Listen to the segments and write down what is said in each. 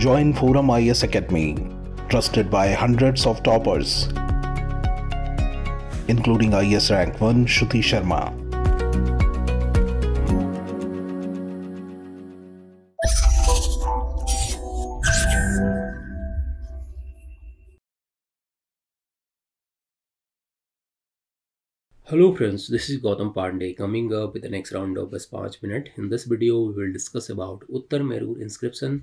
join Forum IS Academy, trusted by hundreds of toppers, including IS rank 1 Shruti Sharma. Hello friends this is Gautam Pandey coming up with the next round बस पाँच मिनट in this video we will discuss about Uttaramerur inscription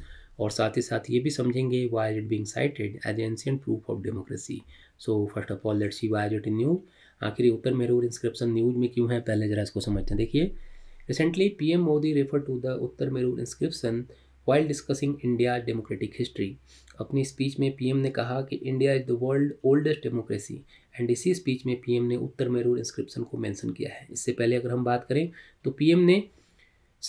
और साथ ही साथ ये भी समझेंगे why it being cited as ancient proof of democracy so first of all let's see why it in news आखिर उत्तर मेरू इंस्क्रिप्शन न्यूज में क्यों है पहले जरा इसको समझते हैं देखिए recently PM Modi refer to the Uttaramerur inscription while discussing India democratic history अपनी स्पीच में पीएम ने कहा कि India is the world oldest democracy and इसी स्पीच में पीएम ने उत्तर मेरूर इंस्क्रिप्शन को मेंशन किया है इससे पहले अगर हम बात करें तो पीएम ने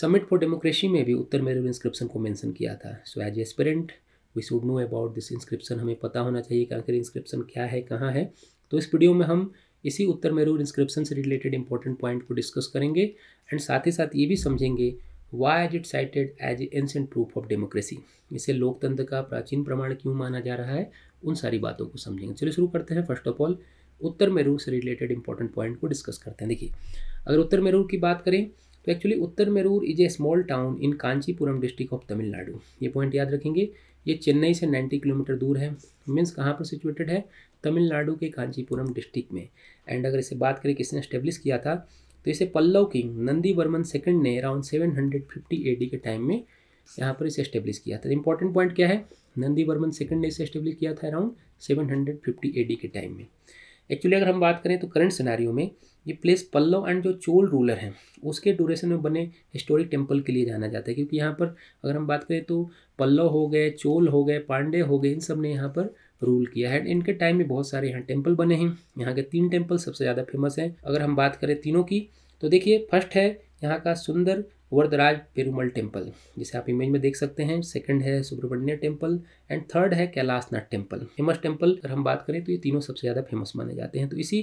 समिट फॉर डेमोक्रेसी में भी उत्तर मेरूर इंस्क्रिप्शन को मेंशन किया था so as aspirant we should know about this inscription हमें पता होना चाहिए कि आखिर इंस्क्रिप्शन क्या है कहाँ है तो इस वीडियो में हम इसी उत्तर मेरूर इंस्क्रिप्शन से रिलेटेड इंपॉर्टेंट पॉइंट को डिस्कस करेंगे एंड साथ ही साथ ये भी समझेंगे why is it cited as ancient proof of democracy इसे लोकतंत्र का प्राचीन प्रमाण क्यों माना जा रहा है उन सारी बातों को समझेंगे चलिए शुरू करते हैं first of all Uttaramerur से रिलेटेड इंपॉर्टेंट पॉइंट को डिस्कस करते हैं देखिए अगर उत्तर मेरू की बात करें तो actually Uttar Merur is a small town in Kanchipuram district of Tamil Nadu ये पॉइंट याद रखेंगे ये चेन्नई से 90 किलोमीटर दूर है मीन्स कहाँ पर सिचुएटेड है तमिलनाडु के कांचीपुरम डिस्ट्रिक्ट में एंड अगर इसे बात करें किसने इस्टेब्लिश किया था तो इसे पल्लव किंग नंदी वर्मन सेकेंड ने around seven hundred fifty AD के टाइम में यहाँ पर इसे स्टेब्लिश किया था इंपॉर्टेंट तो पॉइंट क्या है नंदी वर्मन सेकेंड ने इसे स्टेब्लिश किया था अराउंड सेवन हंड्रेड फिफ्टी के टाइम में एक्चुअली अगर हम बात करें तो करंट सिनारियों में ये प्लेस पल्लव एंड जो चोल रूलर हैं उसके ड्यूरेशन में बने हिस्टोरिक टेम्पल के लिए जाना जाता है क्योंकि यहाँ पर अगर हम बात करें तो पल्लव हो गए चोल हो गए पांडे हो गए इन सब ने यहाँ पर रूल किया है इनके टाइम में बहुत सारे यहाँ टेम्पल बने हैं यहाँ के तीन टेम्पल सबसे ज़्यादा फेमस हैं अगर हम बात करें तीनों की तो देखिए फर्स्ट है यहाँ का सुंदर वर्धराज पेरूमल टेम्पल जिसे आप इमेज में देख सकते हैं सेकंड है सुब्रमण्य टेम्पल एंड थर्ड है कैलाशनाथ टेम्पल फेमस टेम्पल अगर हम बात करें तो ये तीनों सबसे ज़्यादा फेमस माने जाते हैं तो इसी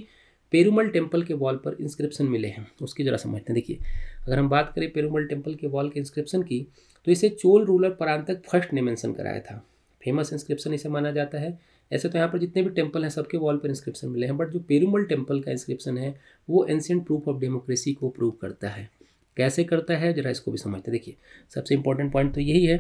पेरूमल टेम्पल के वॉल पर इंस्क्रिप्शन मिले हैं उसकी ज़रा समझते हैं देखिए अगर हम बात करें पेरूमल टेम्पल के वॉल के इंस्क्रिप्शन की तो इसे चोल रूलर तक फर्स्ट ने मैंसन कराया था फेमस इंस्क्रिप्शन इसे माना जाता है ऐसे तो यहाँ पर जितने भी टेम्पल हैं सबके वॉल पर इंस्क्रिप्शन मिले हैं बट जो पेरूमल टेम्पल का इंस्क्रिप्शन है वो एंशियंट प्रूफ ऑफ डेमोक्रेसी को प्रूव करता है कैसे करता है जरा इसको भी समझते देखिए सबसे इंपॉर्टेंट पॉइंट तो यही है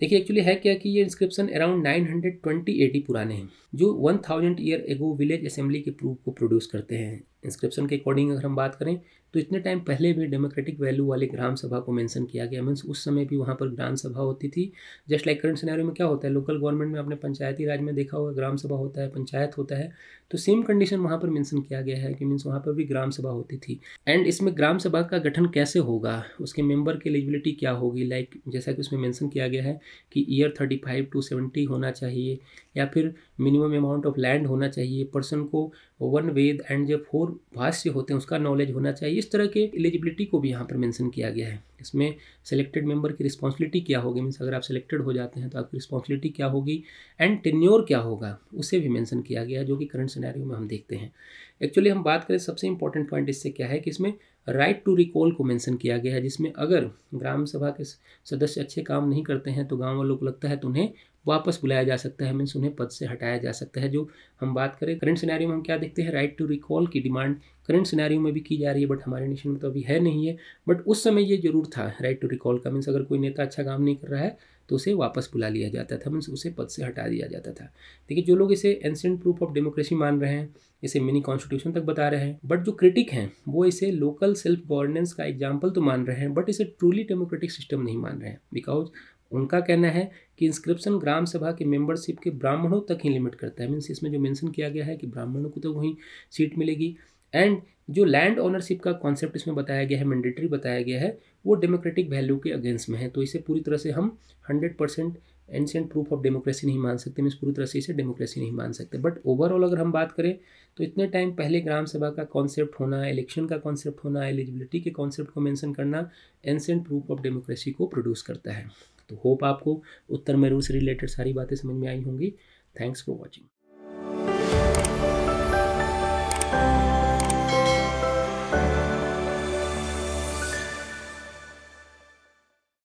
देखिए एक्चुअली है क्या कि ये इंस्क्रिप्शन अराउंड 920 एटी पुराने हैं जो 1000 ईयर एगो विलेज असेंबली के प्रूफ को प्रोड्यूस करते हैं इंस्क्रिप्शन के अकॉर्डिंग अगर हम बात करें तो इतने टाइम पहले भी डेमोक्रेटिक वैल्यू वाले ग्राम सभा को मेंशन किया गया मीन्स उस समय भी वहाँ पर ग्राम सभा होती थी जस्ट लाइक करंट सिनेरियो में क्या होता है लोकल गवर्नमेंट में आपने पंचायती राज में देखा होगा ग्राम सभा होता है पंचायत होता है तो सेम कंडीशन वहाँ पर मेंशन किया गया है कि मीन्स वहाँ पर भी ग्राम सभा होती थी एंड इसमें ग्राम सभा का गठन कैसे होगा उसके मेंबर की एलिजिबिलिटी क्या होगी लाइक जैसा कि उसमें मेंशन किया गया है कि year thirty five to seventy होना चाहिए या फिर मिनिमम अमाउंट ऑफ लैंड होना चाहिए पर्सन को वन वेद एंड जो फोर भाष्य होते हैं उसका नॉलेज होना चाहिए इस तरह के एलिजिबिलिटी को भी यहाँ पर मेंशन किया गया है इसमें सिलेक्टेड मेंबर की रिस्पॉन्सिबिलिटी क्या होगी मीन्स अगर आप सिलेक्टेड हो जाते हैं तो आपकी रिस्पॉन्सिबिलिटी क्या होगी एंड टेन्योर क्या होगा उसे भी मेंशन किया गया जो कि करंट सिनेरियो में हम देखते हैं एक्चुअली हम बात करें सबसे इंपॉर्टेंट पॉइंट इससे क्या है कि इसमें राइट टू रिकॉल को मेंशन किया गया है जिसमें अगर ग्राम सभा के सदस्य अच्छे काम नहीं करते हैं तो गांव वालों को लगता है तो उन्हें वापस बुलाया जा सकता है मीन्स उन्हें पद से हटाया जा सकता है जो हम बात करें करंट सिनेरियो में हम क्या देखते हैं राइट टू रिकॉल की डिमांड करंट सिनेरियो में भी की जा रही है बट हमारे नेशन में तो अभी है नहीं है बट उस समय ये जरूर था राइट टू रिकॉल का मीन्स अगर कोई नेता अच्छा काम नहीं कर रहा है तो उसे वापस बुला लिया जाता था मीन्स उसे पद से हटा दिया जाता था देखिए जो लोग इसे एंसेंट प्रूफ ऑफ डेमोक्रेसी मान रहे हैं इसे मिनी कॉन्स्टिट्यूशन तक बता रहे हैं बट जो क्रिटिक हैं वो इसे लोकल सेल्फ गवर्नेंस का एग्जाम्पल तो मान रहे हैं बट इसे ट्रूली डेमोक्रेटिक सिस्टम नहीं मान रहे हैं बिकॉज उनका कहना है कि इंस्क्रिप्शन ग्राम सभा के मेंबरशिप के ब्राह्मणों तक ही लिमिट करता है मीन्स इसमें जो मेंशन किया गया है कि ब्राह्मणों को तो वहीं सीट मिलेगी एंड जो लैंड ओनरशिप का कॉन्सेप्ट इसमें बताया गया है मैंडेटरी बताया गया है वो डेमोक्रेटिक वैल्यू के अगेंस्ट में है तो इसे पूरी तरह से हम hundred percent ancient proof of democracy नहीं मान सकते मीन पूरी तरह से इसे डेमोक्रेसी नहीं मान सकते बट ओवरऑल अगर हम बात करें तो इतने टाइम पहले ग्राम सभा का कॉन्सेप्ट होना इलेक्शन का कॉन्सेप्ट होना एलिजिबिलिटी के कॉन्सेप्ट को मैंसन करना एंशियंट प्रूफ ऑफ डेमोक्रेसी को प्रोड्यूस करता है तो होप आपको उत्तर मेरू से रिलेटेड सारी बातें समझ में आई होंगी थैंक्स फॉर वॉचिंग